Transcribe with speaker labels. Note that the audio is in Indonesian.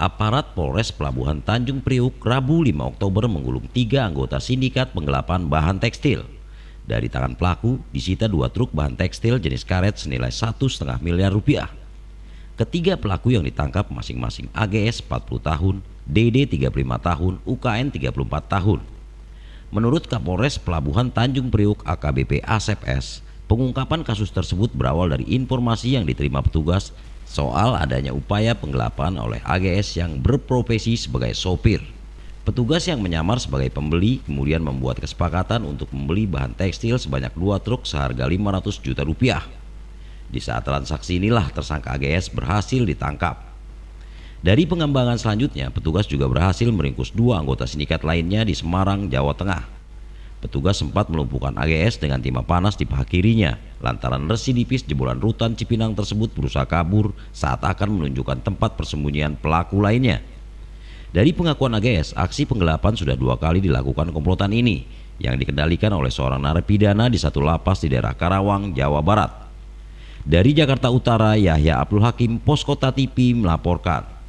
Speaker 1: aparat Polres Pelabuhan Tanjung Priuk Rabu 5 Oktober menggulung tiga anggota sindikat penggelapan bahan tekstil. Dari tangan pelaku disita dua truk bahan tekstil jenis karet senilai satu setengah miliar rupiah. Ketiga pelaku yang ditangkap masing-masing AGS 40 tahun, DD 35 tahun, UKN 34 tahun. Menurut Kapolres Pelabuhan Tanjung Priuk AKBP Asep S, Pengungkapan kasus tersebut berawal dari informasi yang diterima petugas soal adanya upaya penggelapan oleh AGS yang berprofesi sebagai sopir. Petugas yang menyamar sebagai pembeli kemudian membuat kesepakatan untuk membeli bahan tekstil sebanyak dua truk seharga 500 juta rupiah. Di saat transaksi inilah tersangka AGS berhasil ditangkap. Dari pengembangan selanjutnya, petugas juga berhasil meringkus dua anggota sindikat lainnya di Semarang, Jawa Tengah Petugas sempat melumpuhkan AGS dengan timah panas di paha kirinya. Lantaran residivis bulan rutan Cipinang tersebut berusaha kabur saat akan menunjukkan tempat persembunyian pelaku lainnya. Dari pengakuan AGS, aksi penggelapan sudah dua kali dilakukan komplotan ini yang dikendalikan oleh seorang narapidana di satu lapas di daerah Karawang, Jawa Barat. Dari Jakarta Utara, Yahya Abdul Hakim, Poskota TV melaporkan.